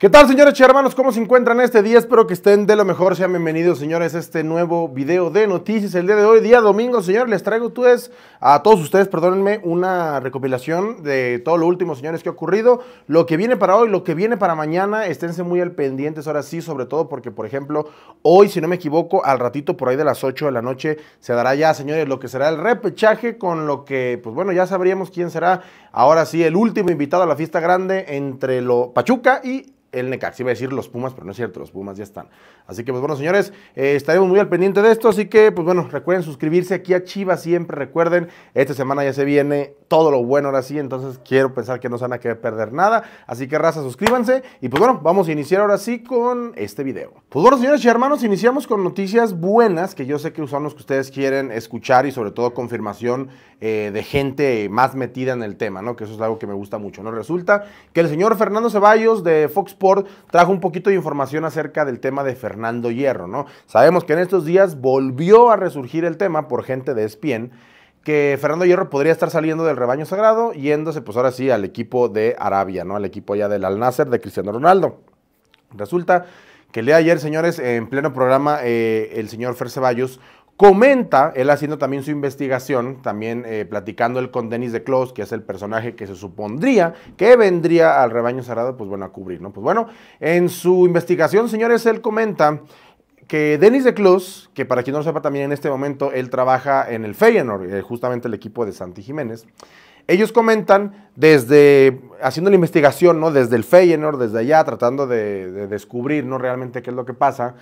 ¿Qué tal, señores y hermanos? ¿Cómo se encuentran este día? Espero que estén de lo mejor. Sean bienvenidos, señores, a este nuevo video de noticias. El día de hoy, día domingo, señores, les traigo a todos ustedes, perdónenme, una recopilación de todo lo último, señores, que ha ocurrido. Lo que viene para hoy, lo que viene para mañana, esténse muy al pendiente ahora sí, sobre todo porque, por ejemplo, hoy, si no me equivoco, al ratito por ahí de las 8 de la noche se dará ya, señores, lo que será el repechaje con lo que, pues bueno, ya sabríamos quién será ahora sí el último invitado a la fiesta grande entre lo Pachuca y el Necax, Iba a decir los Pumas, pero no es cierto, los Pumas ya están. Así que, pues bueno, señores, eh, estaremos muy al pendiente de esto. Así que, pues bueno, recuerden suscribirse aquí a Chivas siempre. Recuerden, esta semana ya se viene todo lo bueno ahora sí, entonces quiero pensar que no se van a querer perder nada. Así que raza, suscríbanse. Y pues bueno, vamos a iniciar ahora sí con este video. Pues bueno, señores y hermanos, iniciamos con noticias buenas que yo sé que son los que ustedes quieren escuchar y sobre todo confirmación eh, de gente más metida en el tema, ¿no? Que eso es algo que me gusta mucho, ¿no? Resulta que el señor Fernando Ceballos de Fox Sport trajo un poquito de información acerca del tema de Fernando Hierro, ¿no? Sabemos que en estos días volvió a resurgir el tema por gente de Espien que Fernando Hierro podría estar saliendo del rebaño sagrado, yéndose pues ahora sí al equipo de Arabia, ¿no? Al equipo ya del Al-Nasser de Cristiano Ronaldo. Resulta que el ayer, señores, en pleno programa, eh, el señor Fer Ceballos comenta, él haciendo también su investigación, también eh, platicando él con Denis de Clos, que es el personaje que se supondría que vendría al rebaño sagrado, pues bueno, a cubrir, ¿no? Pues bueno, en su investigación, señores, él comenta que Denis de Clos, que para quien no lo sepa también en este momento, él trabaja en el Feyenoord, eh, justamente el equipo de Santi Jiménez. Ellos comentan desde, haciendo la investigación, ¿no? Desde el Feyenoord, desde allá, tratando de, descubrir, ¿no? Realmente qué es lo que pasa.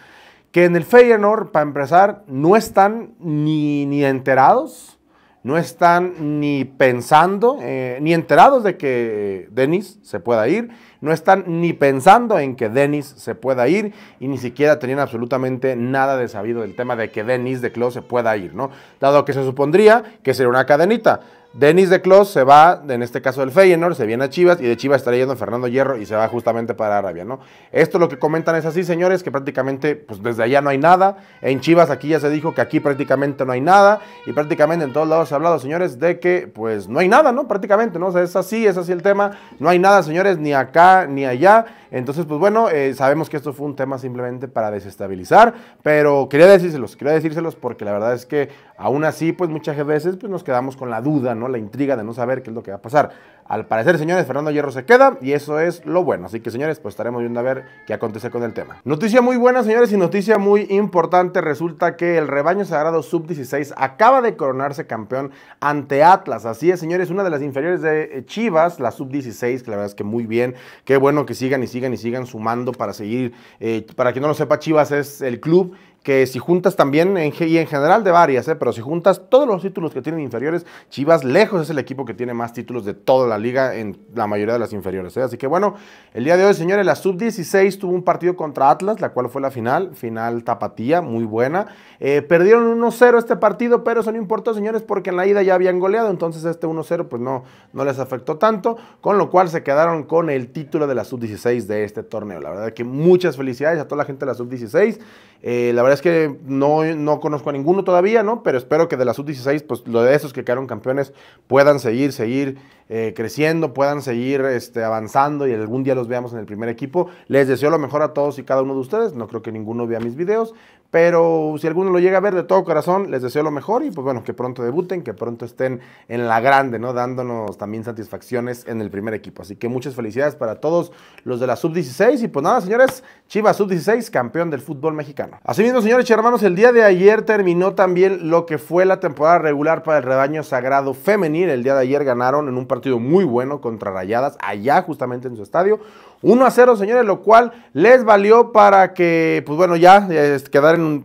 Que en el Feyenoord, para empezar, no están ni, ni enterados no están ni pensando, eh, ni enterados de que Denis se pueda ir, no están ni pensando en que Denis se pueda ir y ni siquiera tenían absolutamente nada de sabido del tema de que Denis de Clos se pueda ir, ¿no? Dado que se supondría que sería una cadenita. Denis de Clos se va, en este caso del Feyenoord, se viene a Chivas y de Chivas estaría yendo Fernando Hierro y se va justamente para Arabia, ¿no? Esto lo que comentan es así, señores, que prácticamente pues desde allá no hay nada. En Chivas aquí ya se dijo que aquí prácticamente no hay nada y prácticamente en todos lados se ha hablado, señores, de que pues no hay nada, ¿no? Prácticamente, ¿no? O sea, es así, es así el tema. No hay nada, señores, ni acá ni allá. Entonces, pues bueno, eh, sabemos que esto fue un tema simplemente para desestabilizar, pero quería decírselos, quería decírselos porque la verdad es que Aún así, pues muchas veces pues, nos quedamos con la duda, ¿no? La intriga de no saber qué es lo que va a pasar. Al parecer, señores, Fernando Hierro se queda y eso es lo bueno. Así que, señores, pues estaremos viendo a ver qué acontece con el tema. Noticia muy buena, señores, y noticia muy importante. Resulta que el rebaño sagrado sub-16 acaba de coronarse campeón ante Atlas. Así es, señores, una de las inferiores de eh, Chivas, la sub-16, que la verdad es que muy bien. Qué bueno que sigan y sigan y sigan sumando para seguir. Eh, para quien no lo sepa, Chivas es el club que si juntas también, en, y en general de varias, ¿eh? pero si juntas todos los títulos que tienen inferiores, Chivas lejos es el equipo que tiene más títulos de toda la liga en la mayoría de las inferiores. ¿eh? Así que bueno, el día de hoy, señores, la sub-16 tuvo un partido contra Atlas, la cual fue la final, final tapatía, muy buena. Eh, perdieron 1-0 este partido, pero eso no importó, señores, porque en la ida ya habían goleado, entonces este 1-0 pues no, no les afectó tanto, con lo cual se quedaron con el título de la sub-16 de este torneo. La verdad que muchas felicidades a toda la gente de la sub-16. la verdad es que no, no conozco a ninguno todavía, ¿no? Pero espero que de las u 16 pues lo de esos que quedaron campeones puedan seguir, seguir eh, creciendo, puedan seguir este, avanzando y algún día los veamos en el primer equipo. Les deseo lo mejor a todos y cada uno de ustedes. No creo que ninguno vea mis videos, pero si alguno lo llega a ver de todo corazón, les deseo lo mejor y pues bueno, que pronto debuten, que pronto estén en la grande, ¿no? Dándonos también satisfacciones en el primer equipo. Así que muchas felicidades para todos los de la sub-16 y pues nada, señores, Chivas sub-16, campeón del fútbol mexicano. Asimismo, señores y hermanos, el día de ayer terminó también lo que fue la temporada regular para el rebaño sagrado femenil. El día de ayer ganaron en un partido muy bueno contra Rayadas, allá justamente en su estadio, 1 a 0, señores, lo cual les valió para que, pues bueno, ya quedar en,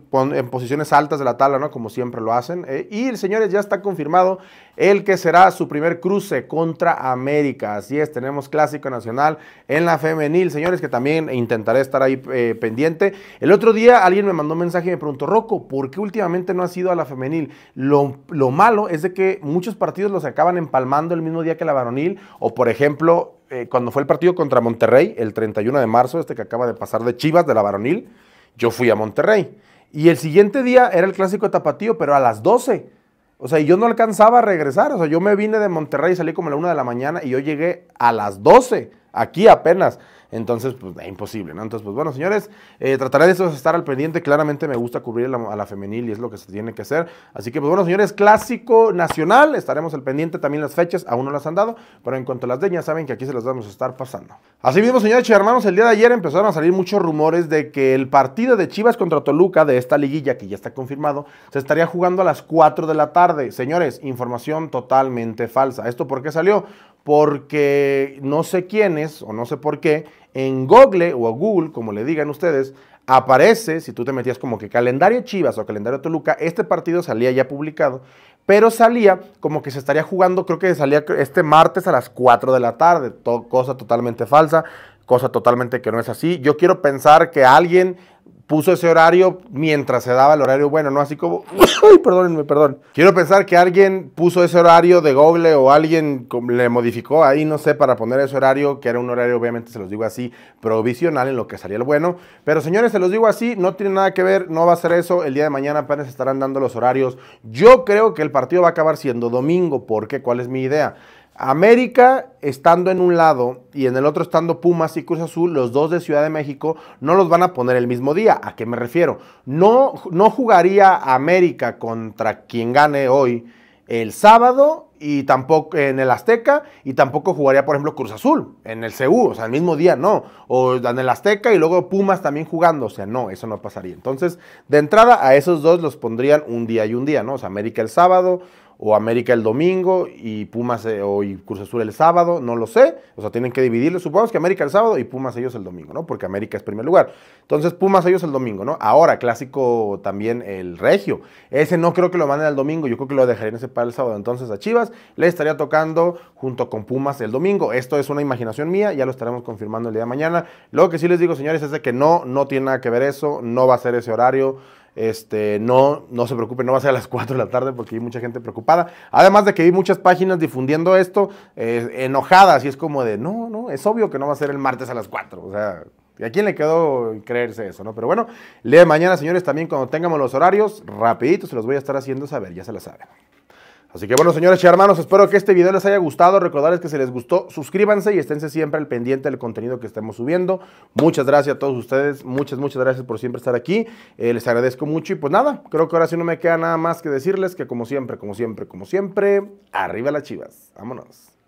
posiciones altas de la tabla, ¿no? Como siempre lo hacen. Eh, y, señores, ya está confirmado el que será su primer cruce contra América. Así es, tenemos Clásico Nacional en la femenil, señores, que también intentaré estar ahí eh, pendiente. El otro día alguien me mandó un mensaje y me preguntó, Rocco, ¿por qué últimamente no has ido a la femenil? Lo, lo malo es de que muchos partidos los acaban empalmando el mismo día que la varonil, o por ejemplo, eh, cuando fue el partido contra Monterrey, el 31 de marzo, este que acaba de pasar de Chivas, de la varonil, yo fui a Monterrey. Y el siguiente día era el clásico Tapatío, pero a las 12. O sea, yo no alcanzaba a regresar. O sea, yo me vine de Monterrey, salí como a la 1 de la mañana y yo llegué a las 12, aquí apenas. Entonces, pues, eh, imposible, ¿no? Entonces, pues bueno, señores, eh, trataré de estar al pendiente. Claramente me gusta cubrir a la femenil y es lo que se tiene que hacer. Así que, pues bueno, señores, clásico nacional. Estaremos al pendiente también las fechas, aún no las han dado, pero en cuanto a las deñas, saben que aquí se las vamos a estar pasando. Así mismo, señores y hermanos, el día de ayer empezaron a salir muchos rumores de que el partido de Chivas contra Toluca de esta liguilla, que ya está confirmado, se estaría jugando a las 4 de la tarde. Señores, información totalmente falsa. ¿Esto por qué salió? porque no sé quiénes o no sé por qué, en Google o Google, como le digan ustedes, aparece, si tú te metías como que calendario Chivas o calendario Toluca, este partido salía ya publicado, pero salía como que se estaría jugando, creo que salía este martes a las 4 de la tarde, cosa totalmente falsa, cosa totalmente que no es así. Yo quiero pensar que alguien puso ese horario mientras se daba el horario bueno, ¿no? Así como, ¡Uy! perdónenme, perdón. Quiero pensar que alguien puso ese horario de Google o alguien le modificó ahí, no sé, para poner ese horario, que era un horario, obviamente, se los digo así, provisional en lo que salía el bueno. Pero señores, se los digo así, no tiene nada que ver, no va a ser eso. El día de mañana apenas estarán dando los horarios. Yo creo que el partido va a acabar siendo domingo, porque ¿cuál es mi idea? América estando en un lado y en el otro estando Pumas y Cruz Azul, los dos de Ciudad de México, no los van a poner el mismo día. ¿A qué me refiero? No, no jugaría América contra quien gane hoy el sábado y tampoco en el Azteca y tampoco jugaría, por ejemplo, Cruz Azul en el CU, o sea, el mismo día no, o en el Azteca y luego Pumas también jugando, o sea, no, eso no pasaría. Entonces, de entrada a esos dos los pondrían un día y un día, ¿no? O sea, América el sábado, o América el domingo y Pumas eh, o Cruz Azul el sábado, no lo sé, o sea, tienen que dividirlo, supongamos que América el sábado y Pumas ellos el domingo, ¿no? Porque América es primer lugar. Entonces, Pumas ellos el domingo, ¿no? Ahora, clásico también el Regio. Ese no creo que lo manden al domingo, yo creo que lo dejarían ese para el sábado. Entonces, a Chivas le estaría tocando junto con Pumas el domingo. Esto es una imaginación mía, ya lo estaremos confirmando el día de mañana. Lo que sí les digo, señores, es que no, no tiene nada que ver eso, no va a ser ese horario. Este, no, no se preocupen, no va a ser a las 4 de la tarde porque hay mucha gente preocupada. Además de que vi muchas páginas difundiendo esto eh, enojadas y es como de, no, no, es obvio que no va a ser el martes a las 4. O sea, ¿y a quién le quedó creerse eso, no? Pero bueno, lee mañana, señores, también cuando tengamos los horarios, rapidito se los voy a estar haciendo saber, ya se la saben. Así que bueno, señores y hermanos, espero que este video les haya gustado. Recordarles que si les gustó, suscríbanse y esténse siempre al pendiente del contenido que estemos subiendo. Muchas gracias a todos ustedes. Muchas, muchas gracias por siempre estar aquí. Eh, les agradezco mucho y pues nada, creo que ahora sí no me queda nada más que decirles que como siempre, como siempre, como siempre, arriba las chivas. Vámonos.